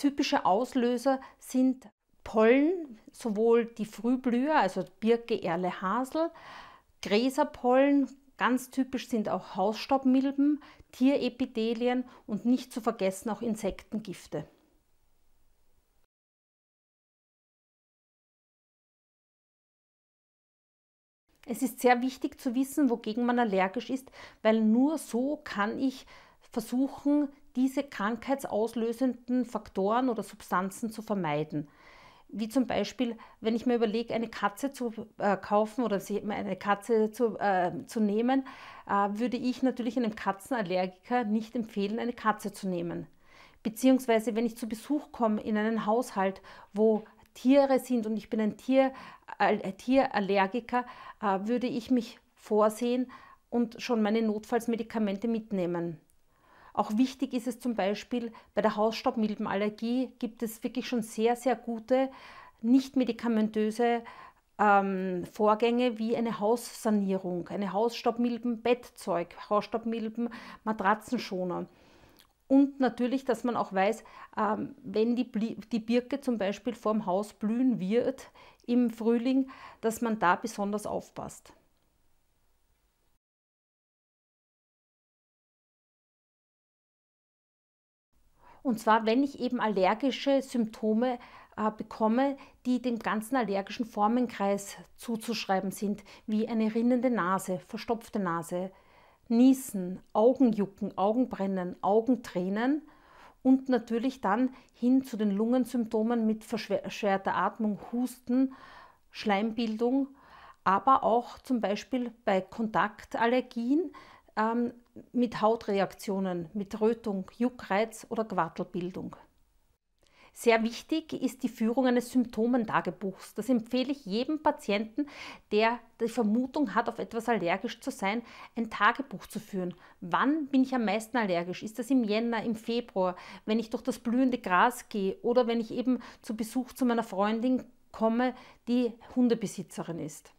Typische Auslöser sind Pollen, sowohl die Frühblüher, also Birke, Erle, Hasel, Gräserpollen, ganz typisch sind auch Hausstaubmilben, Tierepithelien und nicht zu vergessen auch Insektengifte. Es ist sehr wichtig zu wissen, wogegen man allergisch ist, weil nur so kann ich versuchen, diese krankheitsauslösenden Faktoren oder Substanzen zu vermeiden. Wie zum Beispiel, wenn ich mir überlege, eine Katze zu äh, kaufen oder eine Katze zu, äh, zu nehmen, äh, würde ich natürlich einem Katzenallergiker nicht empfehlen, eine Katze zu nehmen. Beziehungsweise, wenn ich zu Besuch komme in einen Haushalt, wo Tiere sind und ich bin ein Tier, äh, Tierallergiker, äh, würde ich mich vorsehen und schon meine Notfallsmedikamente mitnehmen. Auch wichtig ist es zum Beispiel, bei der Hausstaubmilbenallergie gibt es wirklich schon sehr, sehr gute, nicht medikamentöse ähm, Vorgänge wie eine Haussanierung, eine Hausstaubmilbenbettzeug, Hausstaubmilbenmatratzenschoner. Und natürlich, dass man auch weiß, ähm, wenn die Birke zum Beispiel vorm Haus blühen wird im Frühling, dass man da besonders aufpasst. Und zwar, wenn ich eben allergische Symptome äh, bekomme, die dem ganzen allergischen Formenkreis zuzuschreiben sind, wie eine rinnende Nase, verstopfte Nase, Niesen, Augenjucken, Augenbrennen, Augentränen und natürlich dann hin zu den Lungensymptomen mit verschwerter Atmung, Husten, Schleimbildung, aber auch zum Beispiel bei Kontaktallergien, ähm, mit Hautreaktionen, mit Rötung, Juckreiz oder Quartelbildung. Sehr wichtig ist die Führung eines Symptomentagebuchs. Das empfehle ich jedem Patienten, der die Vermutung hat, auf etwas allergisch zu sein, ein Tagebuch zu führen. Wann bin ich am meisten allergisch? Ist das im Jänner, im Februar, wenn ich durch das blühende Gras gehe oder wenn ich eben zu Besuch zu meiner Freundin komme, die Hundebesitzerin ist?